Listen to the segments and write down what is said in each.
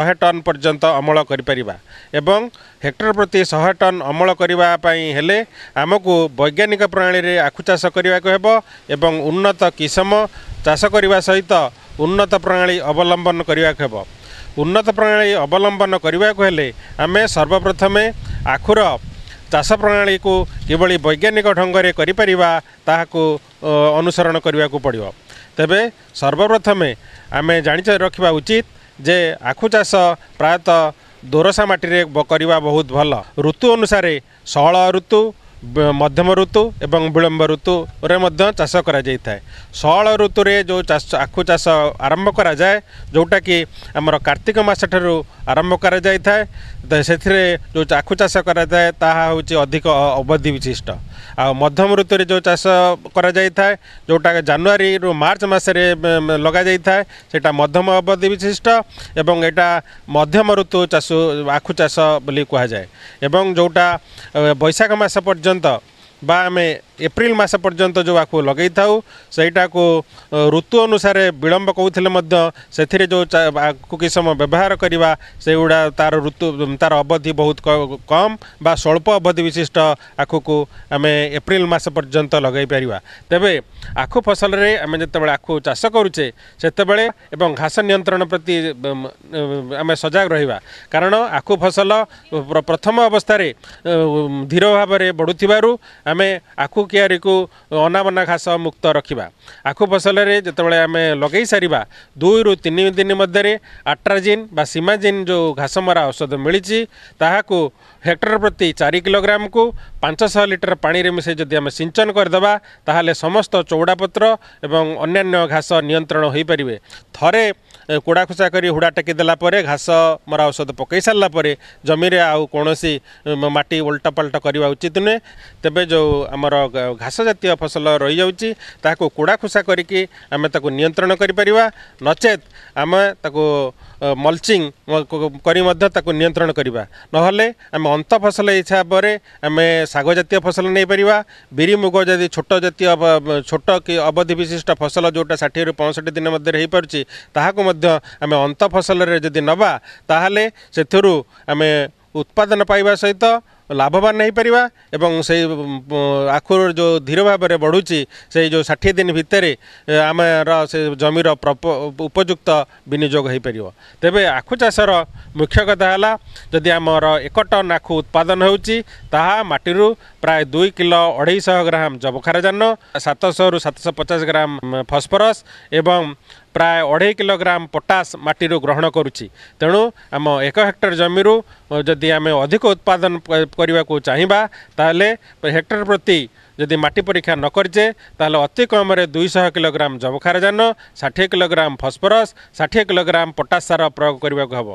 ଶହେ ଟନ୍ ପର୍ଯ୍ୟନ୍ତ ଅମଳ କରିପାରିବା ଏବଂ ହେକ୍ଟର ପ୍ରତି ଶହେ ଟନ୍ ଅମଳ କରିବା ପାଇଁ ହେଲେ ଆମକୁ ବୈଜ୍ଞାନିକ ପ୍ରଣାଳୀରେ ଆଖୁ ଚାଷ କରିବାକୁ ହେବ ଏବଂ ଉନ୍ନତ କିସମ ଚାଷ କରିବା ସହିତ ଉନ୍ନତ ପ୍ରଣାଳୀ ଅବଲମ୍ବନ କରିବାକୁ ହେବ ଉନ୍ନତ ପ୍ରଣାଳୀ ଅବଲମ୍ବନ କରିବାକୁ ହେଲେ ଆମେ ସର୍ବପ୍ରଥମେ ଆଖୁର ଚାଷ ପ୍ରଣାଳୀକୁ କିଭଳି ବୈଜ୍ଞାନିକ ଢଙ୍ଗରେ କରିପାରିବା ତାହାକୁ ଅନୁସରଣ କରିବାକୁ ପଡ଼ିବ ତେବେ ସର୍ବପ୍ରଥମେ ଆମେ ଜାଣିଛ ରଖିବା ଉଚିତ ଯେ ଆଖୁ ଚାଷ ପ୍ରାୟତଃ ଦୋରସା ମାଟିରେ କରିବା ବହୁତ ଭଲ ଋତୁ ଅନୁସାରେ ଷହଳ ଋତୁ ମଧ୍ୟମ ଋତୁ ଏବଂ ବିଳମ୍ବ ଋତୁରେ ମଧ୍ୟ ଚାଷ କରାଯାଇଥାଏ ଷହଳ ଋତୁରେ ଯେଉଁ ଚାଷ ଆଖୁ ଚାଷ ଆରମ୍ଭ କରାଯାଏ ଯେଉଁଟାକି ଆମର କାର୍ତ୍ତିକ ମାସଠାରୁ ଆରମ୍ଭ କରାଯାଇଥାଏ ସେଥିରେ ଯେଉଁ ଆଖୁ ଚାଷ କରାଯାଏ ତାହା ହେଉଛି ଅଧିକ ଅବଧି ବିଶିଷ୍ଟ ଆଉ ମଧ୍ୟମ ଋତୁରେ ଯେଉଁ ଚାଷ କରାଯାଇଥାଏ ଯେଉଁଟା ଜାନୁଆରୀରୁ ମାର୍ଚ୍ଚ ମାସରେ ଲଗାଯାଇଥାଏ ସେଇଟା ମଧ୍ୟମ ଅବଧି ବିଶିଷ୍ଟ ଏବଂ ଏଇଟା ମଧ୍ୟମ ଋତୁ ଚାଷ ଆଖୁ ଚାଷ ବୋଲି କୁହାଯାଏ ଏବଂ ଯେଉଁଟା ବୈଶାଖ ମାସ ପର୍ଯ୍ୟନ୍ତ तुरंत बा में ଏପ୍ରିଲ ମାସ ପର୍ଯ୍ୟନ୍ତ ଯେଉଁ ଆଖୁ ଲଗାଇଥାଉ ସେଇଟାକୁ ଋତୁ ଅନୁସାରେ ବିଳମ୍ବ କହୁଥିଲେ ମଧ୍ୟ ସେଥିରେ ଯେଉଁ ଆଖୁ କିସମ ବ୍ୟବହାର କରିବା ସେଗୁଡ଼ା ତା'ର ଋତୁ ତା'ର ଅବଧି ବହୁତ କମ୍ ବା ସ୍ୱଳ୍ପ ଅବଧି ବିଶିଷ୍ଟ ଆଖୁକୁ ଆମେ ଏପ୍ରିଲ ମାସ ପର୍ଯ୍ୟନ୍ତ ଲଗାଇ ପାରିବା ତେବେ ଆଖୁ ଫସଲରେ ଆମେ ଯେତେବେଳେ ଆଖୁ ଚାଷ କରୁଛେ ସେତେବେଳେ ଏବଂ ଘାସ ନିୟନ୍ତ୍ରଣ ପ୍ରତି ଆମେ ସଜାଗ ରହିବା କାରଣ ଆଖୁ ଫସଲ ପ୍ରଥମ ଅବସ୍ଥାରେ ଧୀର ଭାବରେ ବଢ଼ୁଥିବାରୁ ଆମେ ଆଖୁ କିଆରୀକୁ ଅନାବନା ଘାସ ମୁକ୍ତ ରଖିବା ଆଖୁ ଫସଲରେ ଯେତେବେଳେ ଆମେ ଲଗାଇ ସାରିବା ଦୁଇରୁ ତିନି ଦିନ ମଧ୍ୟରେ ଆଟ୍ରାଜିନ୍ ବା ସିମାଜିନ୍ ଯେଉଁ ଘାସମରା ଔଷଧ ମିଳିଛି ତାହାକୁ ହେକ୍ଟର ପ୍ରତି ଚାରି କିଲୋଗ୍ରାମକୁ ପାଞ୍ଚଶହ ଲିଟର ପାଣିରେ ମିଶାଇ ଯଦି ଆମେ ସିଞ୍ଚନ କରିଦେବା ତାହେଲେ ସମସ୍ତ ଚଉଡ଼ାପତ୍ର ଏବଂ ଅନ୍ୟାନ୍ୟ ଘାସ ନିୟନ୍ତ୍ରଣ ହୋଇପାରିବେ ଥରେ କୋଡ଼ା ଖୋସା କରି ହୁଡ଼ା ଟେକି ଦେଲା ପରେ ଘାସ ମରା ଔଷଧ ପକାଇ ସାରିଲା ପରେ ଜମିରେ ଆଉ କୌଣସି ମାଟି ଓଲଟା ପାଲଟା କରିବା ଉଚିତ ନୁହେଁ ତେବେ ଯେଉଁ ଆମର ଘାସ ଜାତୀୟ ଫସଲ ରହିଯାଉଛି ତାହାକୁ କୋଡ଼ା ଖୋସା କରିକି ଆମେ ତାକୁ ନିୟନ୍ତ୍ରଣ କରିପାରିବା ନଚେତ୍ ଆମେ ତାକୁ ମଲ୍ଚିଂ କରି ମଧ୍ୟ ତାକୁ ନିୟନ୍ତ୍ରଣ କରିବା ନହେଲେ ଆମେ ଅନ୍ତ ଫସଲ ହିସାବରେ ଆମେ ଶାଗ ଜାତୀୟ ଫସଲ ନେଇପାରିବା ବିରି ମୁଗ ଯଦି ଛୋଟ ଜାତୀୟ ଛୋଟ କି ଅବଧି ବିଶିଷ୍ଟ ଫସଲ ଯେଉଁଟା ଷାଠିଏରୁ ପଞ୍ଚଷଠି ଦିନ ମଧ୍ୟରେ ହେଇପାରୁଛି ତାହାକୁ ମଧ୍ୟ ଆମେ ଅନ୍ତ ଫସଲରେ ଯଦି ନେବା ତାହେଲେ ସେଥିରୁ ଆମେ ଉତ୍ପାଦନ ପାଇବା ସହିତ ଲାଭବାନ ହୋଇପାରିବା ଏବଂ ସେଇ ଆଖୁର ଯେଉଁ ଧୀର ଭାବରେ ବଢ଼ୁଛି ସେଇ ଯେଉଁ ଷାଠିଏ ଦିନ ଭିତରେ ଆମର ସେ ଜମିର ଉପଯୁକ୍ତ ବିନିଯୋଗ ହୋଇପାରିବ ତେବେ ଆଖୁ ଚାଷର ମୁଖ୍ୟ କଥା ହେଲା ଯଦି ଆମର ଏକ ଟନ୍ ଆଖୁ ଉତ୍ପାଦନ ହେଉଛି ତାହା ମାଟିରୁ ପ୍ରାୟ ଦୁଇ କିଲୋ ଅଢ଼େଇଶହ ଗ୍ରାମ ଯବକ୍ଷାରଯାନ ସାତଶହରୁ ସାତଶହ ପଚାଶ ଗ୍ରାମ ଫସ୍ଫରସ୍ ଏବଂ ପ୍ରାୟ ଅଢ଼େଇ କିଲୋଗ୍ରାମ ପଟାସ ମାଟିରୁ ଗ୍ରହଣ କରୁଛି ତେଣୁ ଆମ ଏକ ହେକ୍ଟର ଜମିରୁ ଯଦି ଆମେ ଅଧିକ ଉତ୍ପାଦନ କରିବାକୁ ଚାହିଁବା ତାହେଲେ ହେକ୍ଟର ପ୍ରତି ଯଦି ମାଟି ପରୀକ୍ଷା ନ କରିଛେ ତାହେଲେ ଅତିକମ୍ରେ ଦୁଇଶହ କିଲୋଗ୍ରାମ ଯବକ୍ଷାରଜାନ ଷାଠିଏ କିଲୋଗ୍ରାମ ଫସ୍ଫରସ୍ ଷାଠିଏ କିଲୋଗ୍ରାମ ପଟାସ ସାର ପ୍ରୟୋଗ କରିବାକୁ ହେବ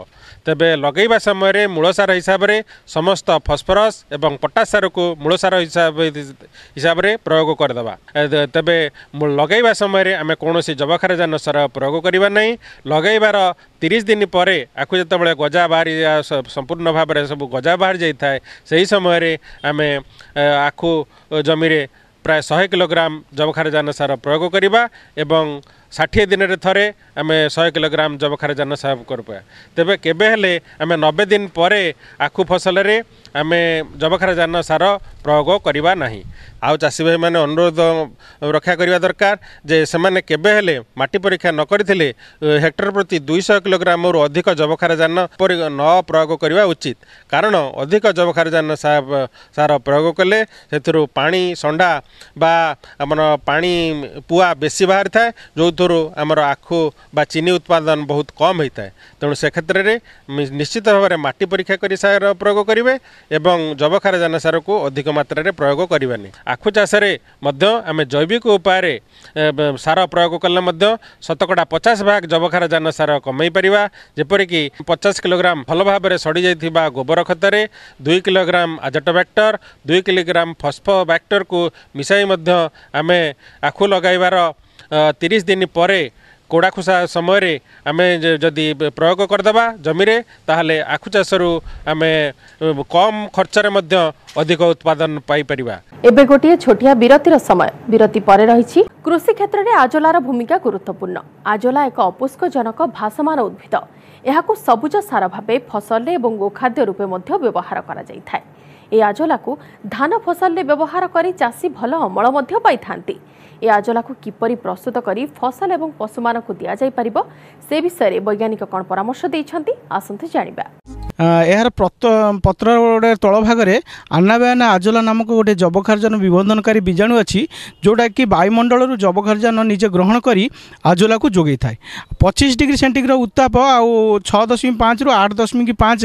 ତେବେ ଲଗାଇବା ସମୟରେ ମୂଳ ସାର ହିସାବରେ ସମସ୍ତ ଫସ୍ଫରସ୍ ଏବଂ ପଟାସ ସାରକୁ ମୂଳ ସାର ହିସାବ ହିସାବରେ ପ୍ରୟୋଗ କରିଦେବା ତେବେ ଲଗାଇବା ସମୟରେ ଆମେ କୌଣସି ଯବକ୍ଷାରଜାନ ସାର ପ୍ରୟୋଗ କରିବା ନାହିଁ ଲଗାଇବାର ତିରିଶ ଦିନ ପରେ ଆକୁ ଯେତେବେଳେ ଗଜା ବାହାରି ସମ୍ପୂର୍ଣ୍ଣ ଭାବରେ ସବୁ ଗଜା ବାହାରି ଯାଇଥାଏ ସେହି ସମୟରେ ଆମେ ଆକୁ ଜମିରେ ଜମିରେ ପ୍ରାୟ ଶହେ କିଲୋଗ୍ରାମ ଯବକ୍ଷାରଜାନ ସାର ପ୍ରୟୋଗ କରିବା ଏବଂ ଷାଠିଏ ଦିନରେ ଥରେ ଆମେ ଶହେ କିଲୋଗ୍ରାମ ଯବକ୍ଷାରଜାନ ସାର କରିବା ତେବେ କେବେ ହେଲେ ଆମେ ନବେ ଦିନ ପରେ ଆଖୁ ଫସଲରେ ଆମେ ଯବକ୍ଷାରଜାନ ସାର ପ୍ରୟୋଗ କରିବା ନାହିଁ ଆଉ ଚାଷୀ ଭାଇମାନେ ଅନୁରୋଧ ରକ୍ଷା କରିବା ଦରକାର ଯେ ସେମାନେ କେବେ ହେଲେ ମାଟି ପରୀକ୍ଷା ନ କରିଥିଲେ ହେକ୍ଟର ପ୍ରତି ଦୁଇଶହ କିଲୋଗ୍ରାମରୁ ଅଧିକ ଯବକ୍ଷାରଜାନ ପରି ନ ପ୍ରୟୋଗ କରିବା ଉଚିତ କାରଣ ଅଧିକ ଯବକ୍ଷାରଜାନ ସାର ପ୍ରୟୋଗ କଲେ ସେଥିରୁ ପାଣି ଷଣ୍ଡା ବା ଆମର ପାଣି ପୁଆ ବେଶୀ ବାହାରିଥାଏ ଯେଉଁଥିରୁ ଆମର ଆଖୁ ବା ଚିନି ଉତ୍ପାଦନ ବହୁତ କମ୍ ହୋଇଥାଏ ତେଣୁ ସେ କ୍ଷେତ୍ରରେ ନିଶ୍ଚିତ ଭାବରେ ମାଟି ପରୀକ୍ଷା କରି ସାର ପ୍ରୟୋଗ କରିବେ ଏବଂ ଯବକ୍ଷାରଜାନ ସାରକୁ ଅଧିକ ମାତ୍ରାରେ ପ୍ରୟୋଗ କରିବେନି ଆଖୁ ଚାଷରେ ମଧ୍ୟ ଆମେ ଜୈବିକ ଉପାୟରେ ସାର ପ୍ରୟୋଗ କଲେ ମଧ୍ୟ ଶତକଡ଼ା ପଚାଶ ଭାଗ ଯବକ୍ଷାରଜାନ ସାର କମାଇ ପାରିବା ଯେପରିକି ପଚାଶ କିଲୋଗ୍ରାମ ଭଲ ଭାବରେ ସଡ଼ିଯାଇଥିବା ଗୋବର ଖତରେ ଦୁଇ କିଲୋଗ୍ରାମ ଆଜଟୋବ୍ୟାକ୍ଟର ଦୁଇ କିଲୋଗ୍ରାମ ଫସ୍ଫୋବ୍ୟାକ୍ଟରକୁ ମିଶାଇ ମଧ୍ୟ ଆମେ ଆଖୁ ଲଗାଇବାର ତିରିଶ ଦିନ ପରେ କୋଡ଼ାଖୁସା ସମୟରେ ଆମେ ଯଦି ପ୍ରୟୋଗ କରିଦେବା ଜମିରେ ତାହେଲେ ଆଖୁ ଚାଷରୁ ଆମେ କମ୍ ଖର୍ଚ୍ଚରେ ମଧ୍ୟ ଅଧିକ ଉତ୍ପାଦନ ପାଇପାରିବା ଏବେ ଗୋଟିଏ ଛୋଟିଆ ବିରତିର ସମୟ ବିରତି ପରେ ରହିଛି କୃଷି କ୍ଷେତ୍ରରେ ଆଜୋଲାର ଭୂମିକା ଗୁରୁତ୍ୱପୂର୍ଣ୍ଣ ଆଜୋଲା ଏକ ଅପୁଷ୍କଜନକ ଭାସମାନ ଉଦ୍ଭିଦ ଏହାକୁ ସବୁଜ ସାର ଭାବେ ଫସଲରେ ଏବଂ ଗୋଖାଦ୍ୟ ରୂପେ ମଧ୍ୟ ବ୍ୟବହାର କରାଯାଇଥାଏ ଏହି ଆଜୋଲାକୁ ଧାନ ଫସଲରେ ବ୍ୟବହାର କରି ଚାଷୀ ଭଲ ଅମଳ ମଧ୍ୟ ପାଇଥାନ୍ତି ଏ ଆଜଲାକୁ କିପରି ପ୍ରସ୍ତୁତ କରି ଫସଲ ଏବଂ ପଶୁମାନଙ୍କୁ ଦିଆଯାଇପାରିବ ସେ ବିଷୟରେ ବୈଜ୍ଞାନିକ କ'ଣ ପରାମର୍ଶ ଦେଇଛନ୍ତି ଆସନ୍ତୁ ଜାଣିବା ଏହାର ପତ୍ର ଗୋଟେ ତଳ ଭାଗରେ ଆନାବାୟାନା ଆଜୋଲା ନାମକ ଗୋଟେ ଯବକ୍ଷାରଜାନ ବିବନ୍ଧନକାରୀ ବୀଜାଣୁ ଅଛି ଯେଉଁଟାକି ବାୟୁମଣ୍ଡଳରୁ ଯବକ୍ଷାରଜାନ ନିଜେ ଗ୍ରହଣ କରି ଆଜୋଲାକୁ ଯୋଗାଇଥାଏ ପଚିଶ ଡିଗ୍ରୀ ସେଣ୍ଟିଗ୍ରେଡ଼ ଉତ୍ତାପ ଆଉ ଛଅ ଦଶମିକ ପାଞ୍ଚରୁ ଆଠ ଦଶମିକ ପାଞ୍ଚ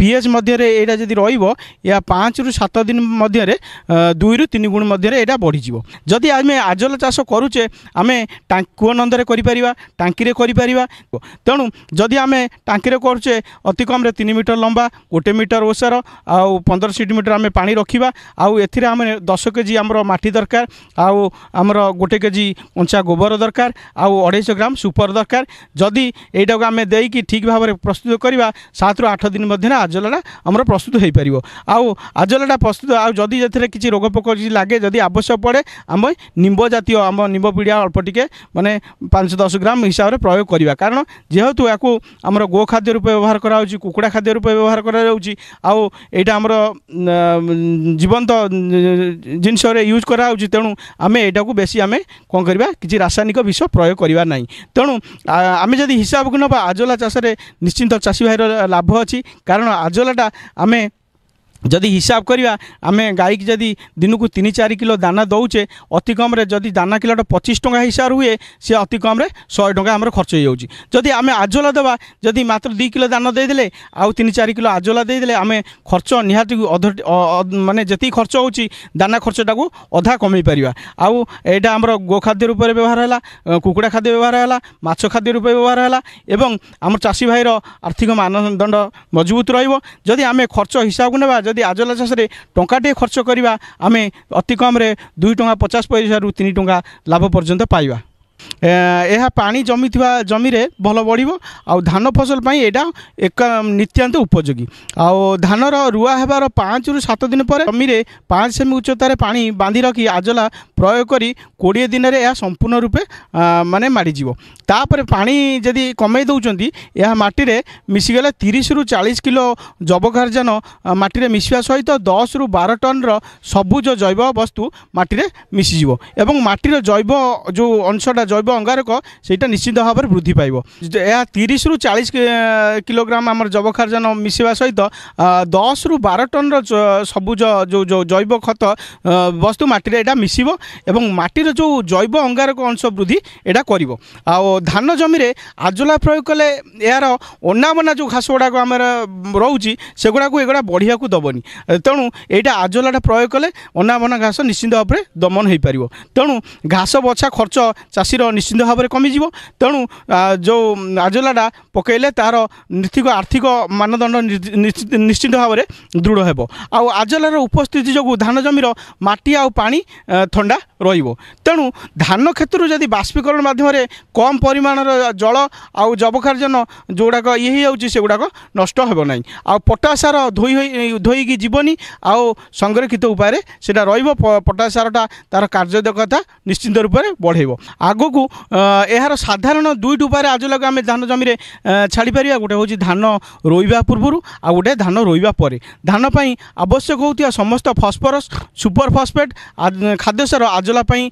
ପିଏଚ୍ ମଧ୍ୟରେ ଏଇଟା ଯଦି ରହିବ ଏହା ପାଞ୍ଚରୁ ସାତ ଦିନ ମଧ୍ୟରେ ଦୁଇରୁ ତିନି ଗୁଣ ମଧ୍ୟରେ ଏଇଟା ବଢ଼ିଯିବ ଯଦି ଆମେ ଆଜୋଲା ଫସଲ ଚାଷ କରୁଛେ ଆମେ କୂଅ ନନ୍ଦରେ କରିପାରିବା ଟାଙ୍କିରେ କରିପାରିବା ତେଣୁ ଯଦି ଆମେ ଟାଙ୍କିରେ କରୁଛେ ଅତି କମ୍ରେ ତିନି ମିଟର ଲମ୍ବା ଗୋଟେ ମିଟର ଓସାର ଆଉ ପନ୍ଦର ସେଣ୍ଟିମିଟର ଆମେ ପାଣି ରଖିବା ଆଉ ଏଥିରେ ଆମେ ଦଶ କେଜି ଆମର ମାଟି ଦରକାର ଆଉ ଆମର ଗୋଟେ କେଜି କଞ୍ଚା ଗୋବର ଦରକାର ଆଉ ଅଢ଼େଇଶହ ଗ୍ରାମ ସୁପର ଦରକାର ଯଦି ଏଇଟାକୁ ଆମେ ଦେଇକି ଠିକ୍ ଭାବରେ ପ୍ରସ୍ତୁତ କରିବା ସାତରୁ ଆଠ ଦିନ ମଧ୍ୟରେ ଆଜଲାଟା ଆମର ପ୍ରସ୍ତୁତ ହୋଇପାରିବ ଆଉ ଆଜଲାଟା ପ୍ରସ୍ତୁତ ଆଉ ଯଦି ଏଥିରେ କିଛି ରୋଗ ପୋକ ଲାଗେ ଯଦି ଆବଶ୍ୟକ ପଡ଼େ ଆମେ ନିମ୍ବ জাতীয় আম নিম্ব পিড়িয়া অল্প টিকে মানে পাঁচ দশ গ্রাম হিসাবে প্রয়োগ করা কারণ যেহেতু এখন আমার গো খাদ্য রূপে ব্যবহার করা হচ্ছে কুকুড়া খাদ্য রূপে ব্যবহার করা যাচ্ছে আউ এইটা আমার জীবন্ত জিনিসরে ইউজ করা হচ্ছে তেমন আমি এইটাকে বেশি আমি কম করা কিছু রাসায়নিক বিষ প্রয়োগ করা না তেমন আমি যদি হিসাবকে নেবা আজোলা চাষে নিশ্চিন্ত চাষী ভাইর লাভ অছি কারণ আজোলাটা আমি যদি হিসাব করা আমি গাইক যদি দিনক তিন চারি কিলো দানা দৌছে অতি কমরে যদি দানা কিলোটা পঁচিশ টঙ্কা হিসাব হুয়ে সে অতি কমরে শহে টঙ্কা আমার খরচ হয়ে যাচ্ছে যদি আমি আজোলা দেওয়া যদি মাত্র দুই কিলো দানা দিয়ে আউ তিন চারি কিলো আজোলা দিয়েদেলে আমি খরচ নিহতি অধ মানে যেত খরচ হচ্ছে দানা খরচটা অধা কমাই পার আউ এটা আমার গোখাদ্য রূপে ব্যবহার হল কুকুড়া খাদ্য ব্যবহার হল মাছ খাদ্য রূপে ব্যবহার হল এবং আমার চাষী ভাইর আর্থিক মানদণ্ড মজবুত রহব যদি আমি খরচ হিসাবকে নেওয়া ଯଦି ଆଜଲା ଚାଷରେ ଟଙ୍କାଟିଏ ଖର୍ଚ୍ଚ କରିବା ଆମେ ଅତି କମ୍ରେ ଦୁଇ ଟଙ୍କା ପଚାଶ ପଇସାରୁ ତିନି ଟଙ୍କା ଲାଭ ପର୍ଯ୍ୟନ୍ତ ପାଇବା ଏହା ପାଣି ଜମିଥିବା ଜମିରେ ଭଲ ବଢ଼ିବ ଆଉ ଧାନ ଫସଲ ପାଇଁ ଏଇଟା ଏକ ନିତ୍ୟାନ୍ତ ଉପଯୋଗୀ ଆଉ ଧାନର ରୁଆ ହେବାର ପାଞ୍ଚରୁ ସାତ ଦିନ ପରେ ଜମିରେ ପାଞ୍ଚ ସେମି ଉଚ୍ଚତାରେ ପାଣି ବାନ୍ଧି ରଖି ଆଜଲା ପ୍ରୟୋଗ କରି କୋଡ଼ିଏ ଦିନରେ ଏହା ସମ୍ପୂର୍ଣ୍ଣ ରୂପେ ମାନେ ମାଡ଼ିଯିବ ତାପରେ ପାଣି ଯଦି କମେଇ ଦେଉଛନ୍ତି ଏହା ମାଟିରେ ମିଶିଗଲେ ତିରିଶରୁ ଚାଳିଶ କିଲୋ ଯବକାର୍ଜନ ମାଟିରେ ମିଶିବା ସହିତ ଦଶରୁ ବାର ଟନ୍ର ସବୁଜ ଜୈବ ବସ୍ତୁ ମାଟିରେ ମିଶିଯିବ ଏବଂ ମାଟିର ଜୈବ ଯେଉଁ ଅଂଶଟା ଜୈବ ଅଙ୍ଗାରକ ସେଇଟା ନିଶ୍ଚିତ ଭାବରେ ବୃଦ୍ଧି ପାଇବ ଏହା ତିରିଶରୁ ଚାଳିଶ କିଲୋଗ୍ରାମ ଆମର ଯବକାର୍ଜନ ମିଶିବା ସହିତ ଦଶରୁ ବାର ଟନ୍ର ସବୁଜ ଯେଉଁ ଜୈବ ଖତ ବସ୍ତୁ ମାଟିରେ ଏଇଟା ମିଶିବ ଏବଂ ମାଟିର ଯେଉଁ ଜୈବ ଅଙ୍ଗାରକ ଅଂଶ ବୃଦ୍ଧି ଏଇଟା କରିବ ଆଉ ଧାନ ଜମିରେ ଆଜୁଲା ପ୍ରୟୋଗ କଲେ ଏହାର ଅନାବନା ଯେଉଁ ଘାସ ଗୁଡ଼ାକ ଆମର ରହୁଛି ସେଗୁଡ଼ାକୁ ଏଗୁଡ଼ା ବଢ଼ିବାକୁ ଦେବନି ତେଣୁ ଏଇଟା ଆଜୁଲାଟା ପ୍ରୟୋଗ କଲେ ଅନାବନା ଘାସ ନିଶ୍ଚିନ୍ତ ଭାବରେ ଦମନ ହୋଇପାରିବ ତେଣୁ ଘାସ ବଛା ଖର୍ଚ୍ଚ ଚାଷୀର ନିଶ୍ଚିନ୍ତ ଭାବରେ କମିଯିବ ତେଣୁ ଯେଉଁ ଆଜୁଲାଟା ପକାଇଲେ ତାହାର ନୀତିକ ଆର୍ଥିକ ମାନଦଣ୍ଡ ନିଶ୍ଚିନ୍ତ ଭାବରେ ଦୃଢ଼ ହେବ ଆଉ ଆଜଲାର ଉପସ୍ଥିତି ଯୋଗୁଁ ଧାନ ଜମିର ମାଟି ଆଉ ପାଣି ଥଣ୍ଡା ଅପେକ୍ଷା ରହିବ ତେଣୁ ଧାନ କ୍ଷେତ୍ରରୁ ଯଦି ବାଷ୍ପୀକରଣ ମାଧ୍ୟମରେ କମ୍ ପରିମାଣର ଜଳ ଆଉ ଯବକାର୍ଜନ ଯେଉଁଗୁଡ଼ାକ ଇଏ ହେଇଯାଉଛି ସେଗୁଡ଼ାକ ନଷ୍ଟ ହେବ ନାହିଁ ଆଉ ସାର ଧୋଇ ଧୋଇକି ଯିବନି ଆଉ ସଂରକ୍ଷିତ ଉପାୟରେ ସେଇଟା ରହିବ ସାରଟା ତା'ର କାର୍ଯ୍ୟଦକ୍ଷତା ନିଶ୍ଚିନ୍ତ ରୂପରେ ବଢ଼େଇବ ଆଗକୁ ଏହାର ସାଧାରଣ ଦୁଇଟି ଉପାୟରେ ଆଜି ଆଜିଲାଗୁ ଆମେ ଧାନ ଜମିରେ ଛାଡ଼ିପାରିବା ଗୋଟେ ହେଉଛି ଧାନ ରୋଇବା ପୂର୍ବରୁ ଆଉ ଗୋଟେ ଧାନ ରୋଇବା ପରେ ଧାନ ପାଇଁ ଆବଶ୍ୟକ ହେଉଥିବା ସମସ୍ତ ଫସ୍ଫରସ୍ ସୁପର ଫସ୍ଫେଟ୍ ସାର ଆଜଲା ପାଇଁ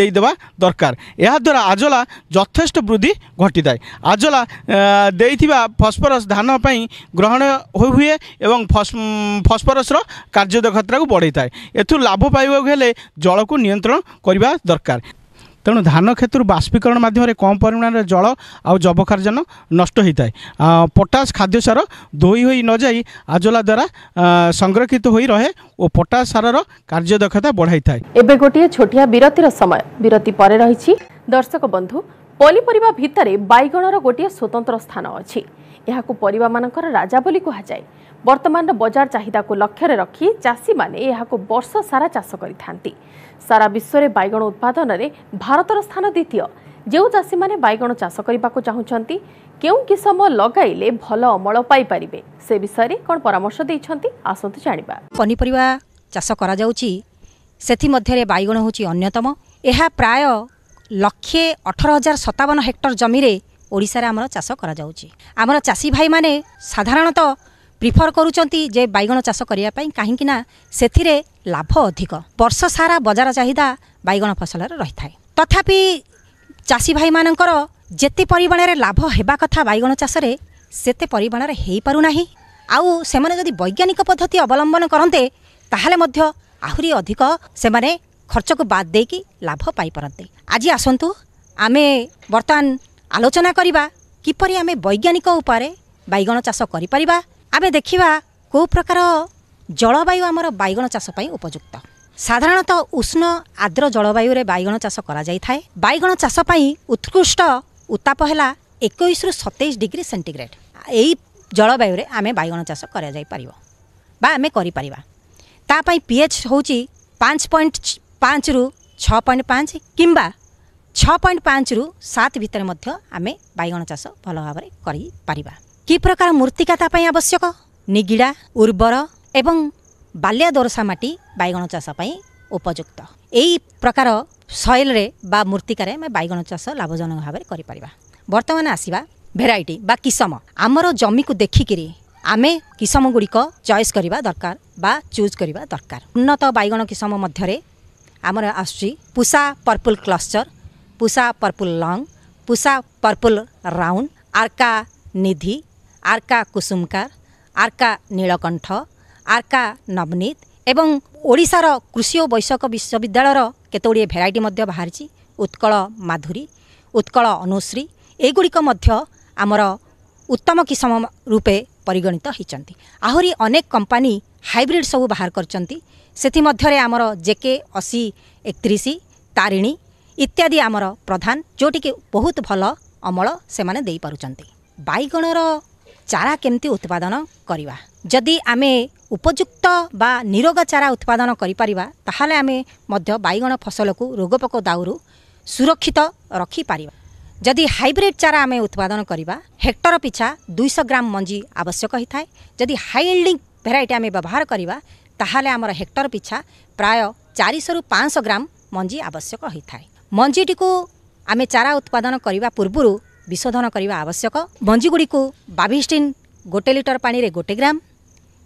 ଦେଇଦେବା ଦରକାର ଏହାଦ୍ୱାରା ଆଜଲା ଯଥେଷ୍ଟ ବୃଦ୍ଧି ଘଟିଥାଏ ଆଜଲା ଦେଇଥିବା ଫସଫରସ୍ ଧାନ ପାଇଁ ଗ୍ରହଣ ହୁଏ ଏବଂ ଫସଫରସ୍ର କାର୍ଯ୍ୟଦକ୍ଷତାକୁ ବଢ଼େଇଥାଏ ଏଥିରୁ ଲାଭ ପାଇବାକୁ ହେଲେ ଜଳକୁ ନିୟନ୍ତ୍ରଣ କରିବା ଦରକାର ତେଣୁ ଧାନ କ୍ଷେତ୍ରରୁ ବାଷ୍ପୀକରଣ ମାଧ୍ୟମରେ କମ୍ ପରିମାଣରେ ଜଳ ଆଉ ଜବଖାର୍ଜନ ନଷ୍ଟ ହୋଇଥାଏ ପଟାସ୍ ଖାଦ୍ୟ ସାର ଧୋଇ ହୋଇ ନଯାଇ ଆଜଲା ଦ୍ୱାରା ସଂରକ୍ଷିତ ହୋଇ ରହେ ଓ ପଟାସ୍ ସାରର କାର୍ଯ୍ୟଦକ୍ଷତା ବଢ଼ାଇଥାଏ ଏବେ ଗୋଟିଏ ଛୋଟିଆ ବିରତିର ସମୟ ବିରତି ପରେ ରହିଛି ଦର୍ଶକ ବନ୍ଧୁ ପନିପରିବା ଭିତରେ ବାଇଗଣର ଗୋଟିଏ ସ୍ୱତନ୍ତ୍ର ସ୍ଥାନ ଅଛି ଏହାକୁ ପରିବାମାନଙ୍କର ରାଜା ବୋଲି କୁହାଯାଏ ବର୍ତ୍ତମାନର ବଜାର ଚାହିଦାକୁ ଲକ୍ଷ୍ୟରେ ରଖି ଚାଷୀମାନେ ଏହାକୁ ବର୍ଷ ସାରା ଚାଷ କରିଥାନ୍ତି ସାରା ବିଶ୍ୱରେ ବାଇଗଣ ଉତ୍ପାଦନରେ ଭାରତର ସ୍ଥାନ ଦ୍ୱିତୀୟ ଯେଉଁ ଚାଷୀମାନେ ବାଇଗଣ ଚାଷ କରିବାକୁ ଚାହୁଁଛନ୍ତି କେଉଁ କିସମ ଲଗାଇଲେ ଭଲ ଅମଳ ପାଇପାରିବେ ସେ ବିଷୟରେ କ'ଣ ପରାମର୍ଶ ଦେଇଛନ୍ତି ଆସନ୍ତୁ ଜାଣିବା ପନିପରିବା ଚାଷ କରାଯାଉଛି ସେଥିମଧ୍ୟରେ ବାଇଗଣ ହେଉଛି ଅନ୍ୟତମ ଏହା ପ୍ରାୟ ଲକ୍ଷେ ଅଠର ହଜାର ସତାବନ ହେକ୍ଟର ଜମିରେ ଓଡ଼ିଶାରେ ଆମର ଚାଷ କରାଯାଉଛି ଆମର ଚାଷୀ ଭାଇମାନେ ସାଧାରଣତଃ ପ୍ରିଫର କରୁଛନ୍ତି ଯେ ବାଇଗଣ ଚାଷ କରିବା ପାଇଁ କାହିଁକି ନା ସେଥିରେ ଲାଭ ଅଧିକ ବର୍ଷ ସାରା ବଜାର ଚାହିଦା ବାଇଗଣ ଫସଲରେ ରହିଥାଏ ତଥାପି ଚାଷୀ ଭାଇମାନଙ୍କର ଯେତେ ପରିମାଣରେ ଲାଭ ହେବା କଥା ବାଇଗଣ ଚାଷରେ ସେତେ ପରିମାଣରେ ହୋଇପାରୁନାହିଁ ଆଉ ସେମାନେ ଯଦି ବୈଜ୍ଞାନିକ ପଦ୍ଧତି ଅବଲମ୍ବନ କରନ୍ତେ ତାହେଲେ ମଧ୍ୟ ଆହୁରି ଅଧିକ ସେମାନେ ଖର୍ଚ୍ଚକୁ ବାଦ ଦେଇକି ଲାଭ ପାଇପାରନ୍ତେ ଆଜି ଆସନ୍ତୁ ଆମେ ବର୍ତ୍ତମାନ ଆଲୋଚନା କରିବା କିପରି ଆମେ ବୈଜ୍ଞାନିକ ଉପାୟରେ ବାଇଗଣ ଚାଷ କରିପାରିବା ଆମେ ଦେଖିବା କେଉଁ ପ୍ରକାର ଜଳବାୟୁ ଆମର ବାଇଗଣ ଚାଷ ପାଇଁ ଉପଯୁକ୍ତ ସାଧାରଣତଃ ଉଷ୍ଣ ଆର୍ଦ୍ର ଜଳବାୟୁରେ ବାଇଗଣ ଚାଷ କରାଯାଇଥାଏ ବାଇଗଣ ଚାଷ ପାଇଁ ଉତ୍କୃଷ୍ଟ ଉତ୍ତାପ ହେଲା ଏକୋଇଶରୁ ସତେଇଶ ଡିଗ୍ରୀ ସେଣ୍ଟିଗ୍ରେଡ୍ ଏଇ ଜଳବାୟୁରେ ଆମେ ବାଇଗଣ ଚାଷ କରାଯାଇପାରିବ ବା ଆମେ କରିପାରିବା ତା ପାଇଁ ପି ଏଚ୍ ହେଉଛି ପାଞ୍ଚ ପଏଣ୍ଟ ପାଞ୍ଚରୁ ଛଅ ପଏଣ୍ଟ ପାଞ୍ଚ କିମ୍ବା छ पोइन्ट पाँच रु सात भयो आमे बस भावार के प्रकार मूर्तिका तपाईँ आवश्यक निगिडा उर्वर एवं ए बाल्याोरसा मागण चासप उपयुक्त ए प्रकार सयलतिकै आइगण चास लाभजनक भावना गरिपर बर्तमान आसि भेराइटी बासम आमर जमिको देखिकरी आमे किसमगुडिक चएस दरकार बा चुज दरकार उन्नत बैगण किसम माध्यम आसु Pusa purple cluster Pusa purple long Pusa purple round Arka Nidhi Arka Kusumakar Arka Neelkanth Arka Navneet ଏବଂ ଓଡ଼ିଶାର କୃଷି ଓ ବୈଷୟିକ ବିଶ୍ୱବିଦ୍ୟାଳୟର କେତେଗୁଡ଼ିଏ ଭେରାଇଟି ମଧ୍ୟ ବାହାରିଛି ଉତ୍କଳ ମାଧୁରୀ ଉତ୍କଳ ଅନୁଶ୍ରୀ ଏଗୁଡ଼ିକ ମଧ୍ୟ ଆମର ଉତ୍ତମ କିସମ ରୂପେ ପରିଗଣିତ ହୋଇଛନ୍ତି ଆହୁରି ଅନେକ କମ୍ପାନୀ ହାଇବ୍ରିଡ଼ ସବୁ ବାହାର କରିଛନ୍ତି ସେଥିମଧ୍ୟରେ ଆମର ଜେକେ ଅଶୀ ଏକତିରିଶ ତାରିଣୀ ଇତ୍ୟାଦି ଆମର ପ୍ରଧାନ ଯେଉଁଠିକି ବହୁତ ଭଲ ଅମଳ ସେମାନେ ଦେଇପାରୁଛନ୍ତି ବାଇଗଣର ଚାରା କେମିତି ଉତ୍ପାଦନ କରିବା ଯଦି ଆମେ ଉପଯୁକ୍ତ ବା ନିରୋଗ ଚାରା ଉତ୍ପାଦନ କରିପାରିବା ତାହେଲେ ଆମେ ମଧ୍ୟ ବାଇଗଣ ଫସଲକୁ ରୋଗପୋକ ଦାଉରୁ ସୁରକ୍ଷିତ ରଖିପାରିବା ଯଦି ହାଇବ୍ରିଡ଼ ଚାରା ଆମେ ଉତ୍ପାଦନ କରିବା ହେକ୍ଟର ପିଛା ଦୁଇଶହ ଗ୍ରାମ ମଞ୍ଜି ଆବଶ୍ୟକ ହୋଇଥାଏ ଯଦି ହାଇଲ୍ଡିଂ ଭେରାଇଟି ଆମେ ବ୍ୟବହାର କରିବା ତାହେଲେ ଆମର ହେକ୍ଟର ପିଛା ପ୍ରାୟ ଚାରିଶହରୁ ପାଞ୍ଚଶହ ଗ୍ରାମ ମଞ୍ଜି ଆବଶ୍ୟକ ହୋଇଥାଏ ମଞ୍ଜିଟିକୁ ଆମେ ଚାରା ଉତ୍ପାଦନ କରିବା ପୂର୍ବରୁ ବିଶୋଧନ କରିବା ଆବଶ୍ୟକ ମଞ୍ଜିଗୁଡ଼ିକୁ ବାଭିଷ୍ଟିନ୍ ଗୋଟେ ଲିଟର ପାଣିରେ ଗୋଟେ ଗ୍ରାମ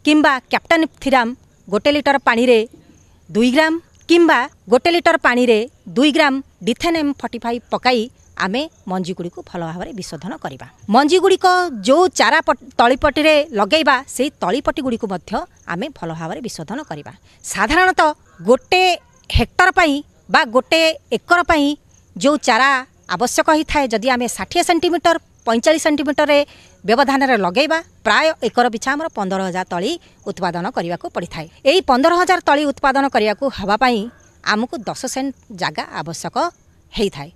କିମ୍ବା କ୍ୟାପ୍ଟାନ୍ ଥିରାମ ଗୋଟେ ଲିଟର ପାଣିରେ ଦୁଇ ଗ୍ରାମ କିମ୍ବା ଗୋଟେ ଲିଟର ପାଣିରେ ଦୁଇ gram Dithane M forty five ପକାଇ ଆମେ ମଞ୍ଜିଗୁଡ଼ିକୁ ଭଲ ଭାବରେ ବିଶୋଧନ କରିବା ମଞ୍ଜିଗୁଡ଼ିକ ଯେଉଁ ଚାରା ତଳିପଟିରେ ଲଗାଇବା ସେହି ତଳିପଟିଗୁଡ଼ିକୁ ମଧ୍ୟ ଆମେ ଭଲ ଭାବରେ ବିଶୋଧନ କରିବା ସାଧାରଣତଃ ଗୋଟେ ହେକ୍ଟର ପାଇଁ বা ଗୋଟେ ଏକର ପାଇଁ ଯେଉଁ ଚାରା ଆବଶ୍ୟକ ହୋଇଥାଏ ଯଦି ଆମେ ଷାଠିଏ ସେଣ୍ଟିମିଟର ପଇଁଚାଳିଶ ସେଣ୍ଟିମିଟରରେ ବ୍ୟବଧାନରେ ଲଗାଇବା ପ୍ରାୟ ଏକର ପିଛା ଆମର ପନ୍ଦର ହଜାର ତଳି ଉତ୍ପାଦନ କରିବାକୁ ପଡ଼ିଥାଏ ଏଇ ପନ୍ଦର ହଜାର ତଳି ଉତ୍ପାଦନ କରିବାକୁ ହେବା ପାଇଁ ଆମକୁ ଦଶ ସେଣ୍ଟ ଜାଗା ଆବଶ୍ୟକ ହୋଇଥାଏ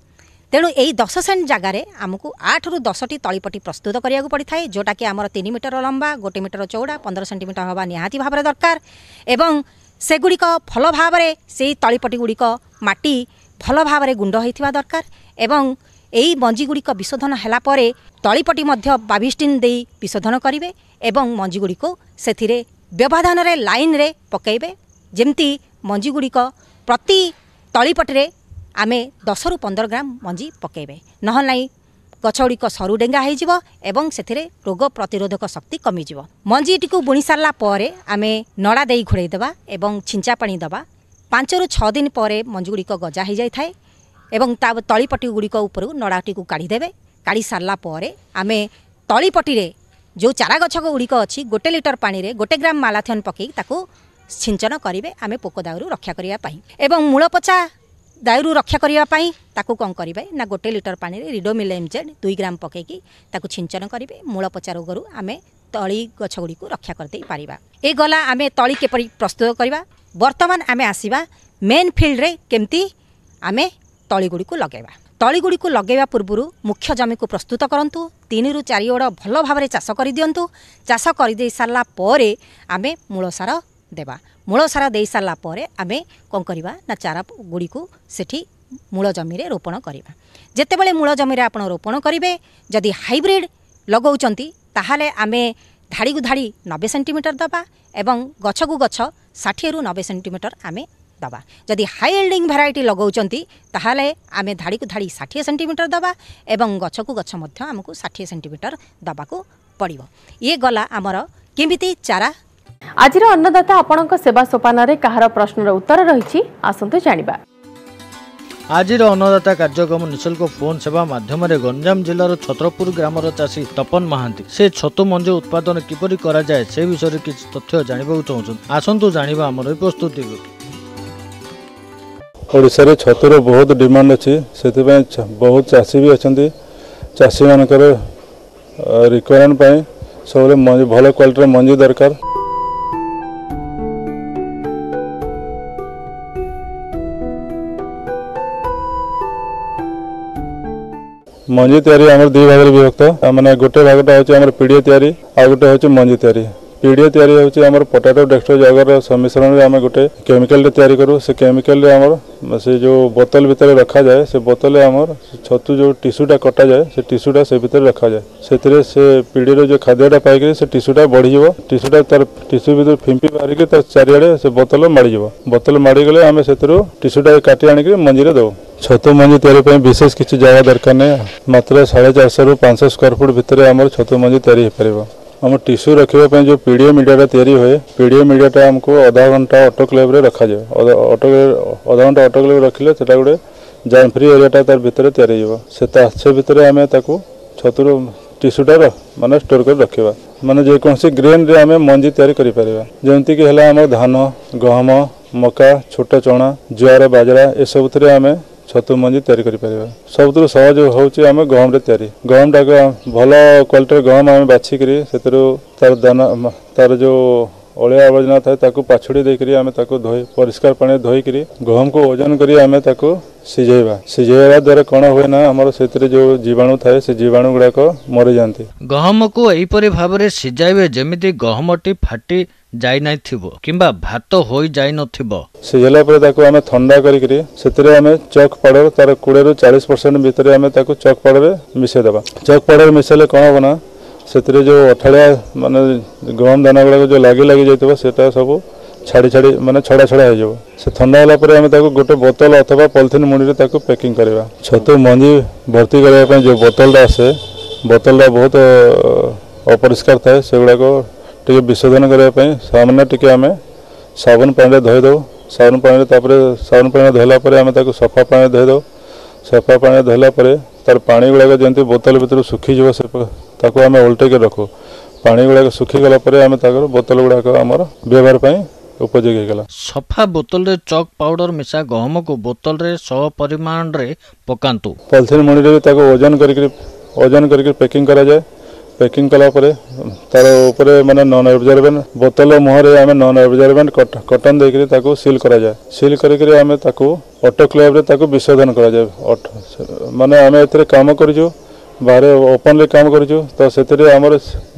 ତେଣୁ ଏଇ ଦଶ ସେଣ୍ଟ ଜାଗାରେ ଆମକୁ ଆଠରୁ ଦଶଟି ତଳିପଟି ପ୍ରସ୍ତୁତ କରିବାକୁ ପଡ଼ିଥାଏ ଯେଉଁଟାକି ଆମର ତିନି ମିଟର ଲମ୍ବା ଗୋଟେ ମିଟର ଚଉଡ଼ା ପନ୍ଦର ସେଣ୍ଟିମିଟର ହେବା ନିହାତି ଭାବରେ ଦରକାର ଏବଂ ସେଗୁଡ଼ିକ ଭଲ ଭାବରେ ସେହି ତଳିପଟି ଗୁଡ଼ିକ ମାଟି ଭଲ ଭାବରେ ଗୁଣ୍ଡ ହୋଇଥିବା ଦରକାର ଏବଂ ଏହି ମଞ୍ଜିଗୁଡ଼ିକ ବିଶୋଧନ ହେଲା ପରେ ତଳିପଟି ମଧ୍ୟ ବାଭିଷ୍ଟିନ୍ ଦେଇ ବିଶୋଧନ କରିବେ ଏବଂ ମଞ୍ଜିଗୁଡ଼ିକୁ ସେଥିରେ ବ୍ୟବଧାନରେ ଲାଇନ୍ରେ ପକାଇବେ ଯେମିତି ମଞ୍ଜିଗୁଡ଼ିକ ପ୍ରତି ତଳିପଟିରେ ଆମେ ଦଶରୁ ପନ୍ଦର ଗ୍ରାମ ମଞ୍ଜି ପକାଇବେ ନହେଲେ ନାହିଁ ଗଛଗୁଡ଼ିକ ସରୁ ଡେଙ୍ଗା ହୋଇଯିବ ଏବଂ ସେଥିରେ ରୋଗ ପ୍ରତିରୋଧକ ଶକ୍ତି କମିଯିବ ମଞ୍ଜିଟିକୁ ବୁଣି ସାରିଲା ପରେ ଆମେ ନଡ଼ା ଦେଇ ଘୋଡ଼େଇ ଦେବା ଏବଂ ଛିଞ୍ଚା ପାଣି ଦେବା ପାଞ୍ଚରୁ ଛଅ ଦିନ ପରେ ମଞ୍ଜିଗୁଡ଼ିକ ଗଜା ହୋଇଯାଇଥାଏ ଏବଂ ତା ତଳିପଟି ଗୁଡ଼ିକ ଉପରୁ ନଡ଼ାଟିକୁ କାଢ଼ିଦେବେ କାଢ଼ି ସାରିଲା ପରେ ଆମେ ତଳିପଟିରେ ଯେଉଁ ଚାରା ଗଛ ଗୁଡ଼ିକ ଅଛି ଗୋଟେ ଲିଟର ପାଣିରେ ଗୋଟେ ଗ୍ରାମ ମାଲାଥିଅନ୍ ପକାଇ ତାକୁ ଛିଞ୍ଚନ କରିବେ ଆମେ ପୋକ ଦାଉରୁ ରକ୍ଷା କରିବା ପାଇଁ ଏବଂ ମୂଳ ପଚା ଦାୟରୁ ରକ୍ଷା କରିବା ପାଇଁ ତାକୁ କ'ଣ କରିବେ ନା ଗୋଟେ ଲିଟର ପାଣିରେ ରିଡ଼ୋମିଲ୍ ଏମ୍ଜେଡ୍ ଦୁଇ ଗ୍ରାମ ପକାଇକି ତାକୁ ଛିଞ୍ଚନ କରିବେ ମୂଳ ପଚା ରୋଗରୁ ଆମେ ତଳି ଗଛ ଗୁଡ଼ିକୁ ରକ୍ଷା କରିଦେଇ ପାରିବା ଏ ଗଲା ଆମେ ତଳି କିପରି ପ୍ରସ୍ତୁତ କରିବା ବର୍ତ୍ତମାନ ଆମେ ଆସିବା ମେନ୍ ଫିଲ୍ଡରେ କେମିତି ଆମେ ତଳିଗୁଡ଼ିକୁ ଲଗାଇବା ତଳିଗୁଡ଼ିକୁ ଲଗାଇବା ପୂର୍ବରୁ ମୁଖ୍ୟ ଜମିକୁ ପ୍ରସ୍ତୁତ କରନ୍ତୁ ତିନିରୁ ଚାରି ଭଲ ଭାବରେ ଚାଷ କରିଦିଅନ୍ତୁ ଚାଷ କରିଦେଇ ସାରିଲା ପରେ ଆମେ ମୂଳ ସାର ଦେବା ମୂଳ ସାର ଦେଇସାରିଲା ପରେ ଆମେ କ'ଣ କରିବା ନା ଚାରା ଗୁଡ଼ିକୁ ସେଠି ମୂଳ ଜମିରେ ରୋପଣ କରିବା ଯେତେବେଳେ ମୂଳ ଜମିରେ ଆପଣ ରୋପଣ କରିବେ ଯଦି ହାଇବ୍ରିଡ଼ ଲଗାଉଛନ୍ତି ତାହେଲେ ଆମେ ଧାଡ଼ିକୁ ଧାଡ଼ି ନବେ ସେଣ୍ଟିମିଟର ଦେବା ଏବଂ ଗଛକୁ ଗଛ ଷାଠିଏରୁ ନବେ ସେଣ୍ଟିମିଟର ଆମେ ଦେବା ଯଦି ହାଇ ଏଲ୍ଡିଂ ଭେରାଇଟି ଲଗାଉଛନ୍ତି ତାହେଲେ ଆମେ ଧାଡ଼ିକୁ ଧାଡ଼ି ଷାଠିଏ ସେଣ୍ଟିମିଟର ଦେବା ଏବଂ ଗଛକୁ ଗଛ ମଧ୍ୟ ଆମକୁ ଷାଠିଏ ସେଣ୍ଟିମିଟର ଦେବାକୁ ପଡ଼ିବ ଇଏ ଗଲା ଆମର କେମିତି ଚାରା ଆଜିର ଅନ୍ନଦାତା ଆପଣଙ୍କ ସେବା ସୋପାନରେ କାହାର ପ୍ରଶ୍ନର ଉତ୍ତର ରହିଛି ଆସନ୍ତୁ ଜାଣିବା ଆଜିର ଅନ୍ନଦାତା କାର୍ଯ୍ୟକ୍ରମ ନିଃଶୁଳ୍କ ଫୋନ୍ ସେବା ମାଧ୍ୟମରେ ଗଞ୍ଜାମ ଜିଲ୍ଲାର ଛତ୍ରପୁର ଗ୍ରାମର ଚାଷୀ ତପନ ମହାନ୍ତି ସେ ଛତୁ ମଞ୍ଜି ଉତ୍ପାଦନ କିପରି କରାଯାଏ ସେ ବିଷୟରେ କିଛି ତଥ୍ୟ ଜାଣିବାକୁ ଚାହୁଁଛନ୍ତି ଆସନ୍ତୁ ଜାଣିବା ଆମର ଏହି ପ୍ରସ୍ତୁତିକୁ ଓଡ଼ିଶାରେ ଛତୁର ବହୁତ ଡିମାଣ୍ଡ ଅଛି ସେଥିପାଇଁ ବହୁତ ଚାଷୀ ବି ଅଛନ୍ତି ଚାଷୀମାନଙ୍କର ରିକ୍ୱାରମେଣ୍ଟ ପାଇଁ ସବୁବେଳେ ଭଲ କ୍ୱାଲିଟିର ମଞ୍ଜି ଦରକାର मंजी या विभक्त मैंने गोटे भागटा हमारे पीड़ित या गोटे हूँ मंजी तैयारी ପିଡ଼ିଏ ତିଆରି ହେଉଛି ଆମର ପଟାଟୋ ଡେକ୍ସଟ୍ରୋଜ୍ ଅଗର ସମ୍ମିଶ୍ରଣରେ ଆମେ ଗୋଟେ କେମିକାଲରେ ତିଆରି କରୁ ସେ କେମିକାଲରେ ଆମର ସେ ଯେଉଁ ବୋତଲ ଭିତରେ ରଖାଯାଏ ସେ ବୋତଲରେ ଆମର ଛତୁ ଯେଉଁ ଟିସୁଟା କଟାଯାଏ ସେ ଟିସୁଟା ସେ ଭିତରେ ରଖାଯାଏ ସେଥିରେ ସେ ପିଡ଼ିଏର ଯେଉଁ ଖାଦ୍ୟଟା ପାଇକରି ସେ ଟିସୁଟା ବଢ଼ିଯିବ ଟିସୁଟା ତାର ଟିସୁ ଭିତରୁ ଫିମ୍ପି ବାହାରିକି ତା ଚାରିଆଡ଼େ ସେ ବୋତଲ ମାଡ଼ିଯିବ ବୋତଲ ମାଡ଼ିଗଲେ ଆମେ ସେଥିରୁ ଟିସୁଟା କାଟି ଆଣିକି ମଞ୍ଜିରେ ଦେଉ ଛତୁ ମଞ୍ଜି ତିଆରି ପାଇଁ ବିଶେଷ କିଛି ଜାଗା ଦରକାର ନାହିଁ ମାତ୍ର ସାଢ଼େ ଚାରିଶହରୁ ପାଞ୍ଚଶହ ସ୍କୋୟାର ଫୁଟ୍ ଭିତରେ ଆମର ଛତୁ ମଞ୍ଜି ତିଆରି ହୋଇପାରିବ आम टीस्यू रखापी जो पीडीए मीडिया तैयारी हुए पीडीए मीडिया आमको अधा घंटा अटोक्लेव रखा जाए अटोक्लेव अधा घंटा अटोक्लेव रखिले से गोटे जैम फ्री एरिया तार भितर या भितर आम छतुर टीस्यूटार মানে स्टोर कर रखा मानते যেকোনসি ग्रेन रे आम मंजी করে जमीक है धान गहम मका ধান গহম जुआर बाजरा চনা জুয়ার বাজরা ଛତୁ ମଞ୍ଜି ତିଆରି କରିପାରିବା ସବୁଥିରୁ ସହଜ ହେଉଛି ଆମେ ଗହମରେ ତିଆରି ଗହମଟାକୁ ଭଲ କ୍ୱାଲିଟିର ଗହମ ଆମେ ବାଛିକିରି ସେଥିରୁ ତାର ଦାନା ତାର ଯେଉଁ ଅଳିଆ ଆବର୍ଜନା ଥାଏ ତାକୁ ପାଛୁଡ଼ି ଦେଇକରି ଆମେ ତାକୁ ଧୋଇ ପରିଷ୍କାର ପାଣିରେ ଧୋଇକିରି ଗହମକୁ ଓଜନ କରି ଆମେ ତାକୁ ସିଝେଇବା ସିଝେଇବା ଦ୍ୱାରା କ'ଣ ହୁଏ ନା ଆମର ସେଥିରେ ଯେଉଁ ଜୀବାଣୁ ଥାଏ ସେ ଜୀବାଣୁ ଗୁଡ଼ାକ ମରିଯାଆନ୍ତି ଗହମକୁ ଏହିପରି ଭାବରେ ସିଝାଇବେ ଯେମିତି ଗହମଟି ଫାଟି ଯାଇନଥିବ କିମ୍ବା ଭାତ ହୋଇଯାଇନଥିବ ସିଝିଲା ପରେ ତାକୁ ଆମେ ଥଣ୍ଡା କରିକିରି ସେଥିରେ ଆମେ ଚକ୍ ପାଉଡର ତାର କୋଡ଼ିଏରୁ ଚାଳିଶ ପରସେଣ୍ଟ ଭିତରେ ଆମେ ତାକୁ ଚକ୍ ପାଉଡରରେ ମିଶାଇ ଦେବା ଚକ୍ ପାଉଡର ମିଶାଇଲେ କ'ଣ ହେବ ନା ସେଥିରେ ଯେଉଁ ଅଠାଳିଆ ମାନେ ଗହମ ଦାନା ଗୁଡ଼ାକ ଯେଉଁ ଲାଗି ଲାଗି ଯାଇଥିବ ସେଟା ସବୁ ଛାଡ଼ି ଛାଡ଼ି ମାନେ ଛଡ଼ା ଛଡ଼ା ହେଇଯିବ ସେ ଥଣ୍ଡା ହେଲା ପରେ ଆମେ ତାକୁ ଗୋଟେ ବୋତଲ ଅଥବା ପଲିଥିନ୍ ମୁଣ୍ଡିରେ ତାକୁ ପ୍ୟାକିଂ କରିବା ଛତୁ ମଞ୍ଜି ଭର୍ତ୍ତି କରିବା ପାଇଁ ଯେଉଁ ବୋତଲଟା ଆସେ ବୋତଲଟା ବହୁତ ଅପରିଷ୍କାର ଥାଏ ସେଗୁଡ଼ାକ टे विशोधन करवाई सामने टी आम सबुन पाने धोई दौ सबुन पाने सबुन पाने धोला सफा पाने धोई दौ सफा पाने धोला तार पागुड़ा जमी बोतल भर सुखी जाक आम उल्टे रखू पानी गुड़ाक सुखी गलापर बोतल गुड़ाक आम व्यवहार पर सफा बोतल चक पाउडर मिसा गहम को बोतल सौ सपरिमाण में पकातु पलिथिन मुड़ी ओजन कर ओजन करके पैकिंग कराए पैकिंग कला तार ऊपर माने नन एब्जॉर्बेंट बोतल मुहर आम नॉन एब्जॉर्बेंट कॉटन देक ताको सील करा जाए सील कर करी आम ताको विशोधन करा जाए आम एथरे काम कर बाहर ओपनली काम कर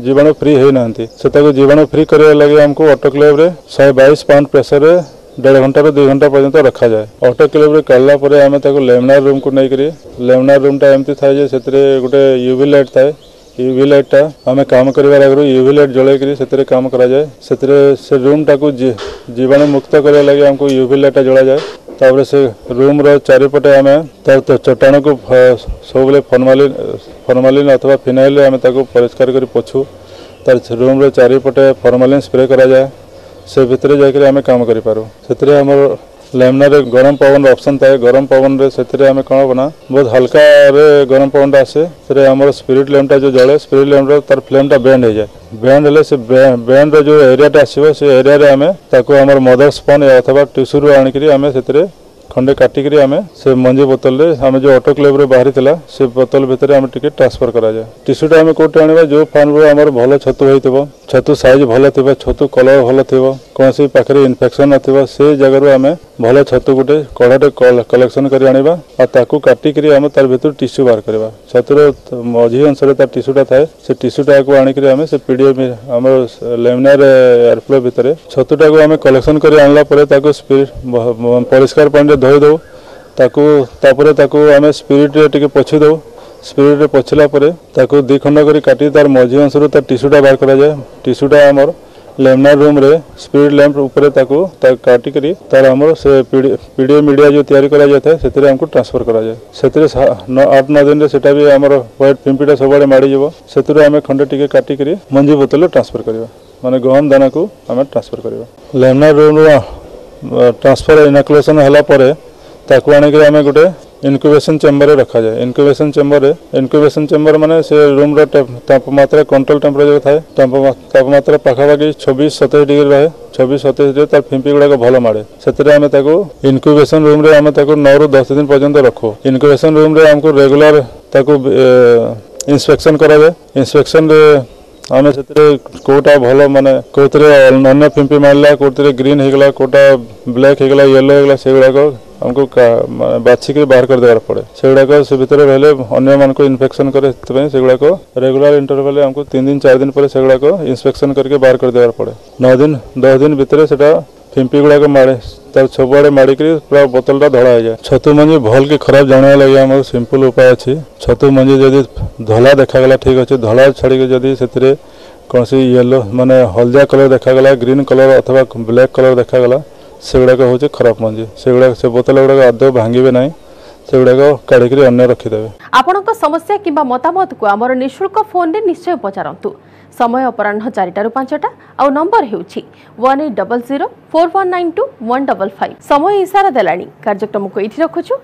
जीवाणु फ्री होना से जीवाणु फ्री करा लगे आमको ऑटोक्लेव रे 122 पाउंड में डेढ़ घंटा दुई घंटा पर्यटन रखा जाए अटो क्लब कालापर आम लेमार रूम को लेकिन लेमार रूम टाइम एमती थाए से गोटे युवी लाइट थाए यूवी लाइटा आम कम कर आगे यूवी लाइट जल्दी काम कराए से रूम टाक जीवाणुमुक्त करने लगे आमको यूवी लाइट जला जाए तापर से रूम रारिपटे आम तर चटाण को सब फर्मालीन फर्मालीन अथवा फिनाइल आम परिष्कार पोछू तार रूम रारिपटे फर्मालीन स्प्रे कराए से भितर जाकर आम कम कर पारू से आमर लैमिनार गरम पवन रपसन था गरम पवन से आम कौन ना बहुत हल्का गरम पवन आसे आम स्पिरीट लैम्पटा जो जले स्पिरीट लैम तार फ्लेमटा बैंड हो जाए बैंड हेल्ले बैंड रो एरिया आसो से एरिया मदर पन अथवा रू आम से खंडे काटिकी आम से मंजी बोतल आम जो अटोक्लेव्रे बाहरी से बोतल भितर आम टे ट्रांसफर कराए टीसुटा आम कौटे आने जो फैन आमर भल छतु हो छतु सैज भल थ छतु कलर भल थी कौन सी पाखे इनफेक्शन ना से जगह आम भल छतु गोटे कढ़ाटे कलेक्शन कर टीस्यू बाहर करवा छतुर मझी अंश टीस्यूटा थाए से टीस्यूटा को आणिकी आम से पीडीए आम लेमिनार एयरफ्लो भितर छतुटा को आम कलेक्शन कर आनला परिष्कार ଧୋଇଦେଉ ତାକୁ ତାପରେ ତାକୁ ଆମେ ସ୍ପିରିଟ୍ରେ ଟିକେ ପୋଛି ଦେଉ ସ୍ପିରିଟ୍ରେ ପୋଛିଲା ପରେ ତାକୁ ଦୁଇ ଖଣ୍ଡ କରି କାଟି ତାର ମଝି ଅଂଶରୁ ତାର ଟିସୁଟା ବାହାର କରାଯାଏ ଟିସୁଟା ଆମର ଲେମନା ରୁମ୍ରେ ସ୍ପିଡ୍ ଲ୍ୟାମ୍ପ ଉପରେ ତାକୁ ତାକୁ କାଟିକରି ତାର ଆମର ସେ ପି ଡି ମିଡ଼ିଆ ଯେଉଁ ତିଆରି କରାଯାଇଥାଏ ସେଥିରେ ଆମକୁ ଟ୍ରାନ୍ସଫର କରାଯାଏ ସେଥିରେ ଆଠ ନଅ ଦିନରେ ସେଟା ବି ଆମର ହ୍ୱାଇଟ୍ ପିମ୍ପିଟା ସବୁଆଡ଼େ ମାଡ଼ିଯିବ ସେଥିରୁ ଆମେ ଖଣ୍ଡେ ଟିକେ କାଟିକରି ମଞ୍ଜି ବୋତଲରେ ଟ୍ରାନ୍ସଫର କରିବା ମାନେ ଗହମ ଦାନାକୁ ଆମେ ଟ୍ରାନ୍ସଫର କରିବା ଲେମନା ରୁମ୍ରୁ ट्रांसफर इनाकुलेसन आम गोटे इनक्युबेसन चेम्बर में रखा जाए इनक्युबेसन चेम्बर इनक्युबेसन चेम्बर मैंने से रूम्र तापम्रा कंट्रोल टेम्परेचर थाएपम्रा पाखापाखि छब्स सतैश डिग्री रहा है सतैश डिग्री तार फिंपी गुड़ाक भल माड़े से आम इनक्युबेसन रूम्रे आम नौ रु दस दिन पर्यटन रखू इनक्युबेसन रूम्रे रेगुला इन्स्पेक्शन कराए इन्स्पेक्शन आम से कौटा भल मान कौर अन्न फिंपी मारा कौन ग्रीन होगा कौटा ब्लैक होगा येलो होगा से गुड़ाक आमको बाछिक बाहर करदेबार पड़े से गुड़ाक से भितर रही अगर मान को इनफेक्शन कैसे से गुड़ाक रेगुला इंटरवल आमको तीन दिन चार दिन पर से गुड़ाक इन्फेक्शन करके बाहर करदेबार पड़े नौ दिन दस दिन भितर से ଫିମ୍ପି ଗୁଡ଼ାକ ମାଡ଼େ ତାର ସବୁଆଡ଼େ ମାଡ଼ିକିରି ପୁରା ବୋତଲଟା ଧଳା ହେଇଯାଏ ଛତୁ ମଞ୍ଜି ଭଲକି ଖରାପ ଜାଣିବା ଲାଗି ଆମର ସିମ୍ପଲ୍ ଉପାୟ ଅଛି ଛତୁ ମଞ୍ଜି ଯଦି ଧଳା ଦେଖାଗଲା ଠିକ୍ ଅଛି ଧଳା ଛାଡ଼ିକି ଯଦି ସେଥିରେ କୌଣସି ୟେଲୋ ମାନେ ହଳଦିଆ କଲର୍ ଦେଖାଗଲା ଗ୍ରୀନ୍ କଲର୍ ଅଥବା ବ୍ଲାକ୍ କଲର୍ ଦେଖାଗଲା ସେଗୁଡ଼ାକ ହେଉଛି ଖରାପ ମଞ୍ଜି ସେଗୁଡ଼ାକ ସେ ବୋତଲ ଗୁଡ଼ାକ ଆଦୌ ଭାଙ୍ଗିବେ ନାହିଁ ସେଗୁଡ଼ାକ କାଢ଼ିକିରି ଅନ୍ୟ ରଖିଦେବେ ଆପଣଙ୍କ ସମସ୍ୟା କିମ୍ବା ମତାମତକୁ ଆମର ନିଃଶୁଳ୍କ ଫୋନ୍ରେ ନିଶ୍ଚୟ ପଚାରନ୍ତୁ ସମୟ ଅପରାହ୍ନ ଚାରିଟାରୁ ପାଞ୍ଚଟା ଆଉ ନମ୍ବର ହେଉଛି one eight double zero four one nine two one double five ସମୟ ଇସାରା ଦେଲାଣି କାର୍ଯ୍ୟକ୍ରମକୁ ଏଇଠି ରଖୁଛୁ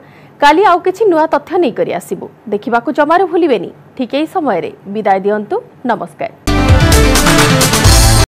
କାଲି ଆଉ କିଛି ନୂଆ ତଥ୍ୟ ନେଇକରି ଆସିବୁ ଦେଖିବାକୁ ଜମାରୁ ଭୁଲିବେନି ଠିକ୍ ଏହି ସମୟରେ ବିଦାୟ ଦିଅନ୍ତୁ ନମସ୍କାର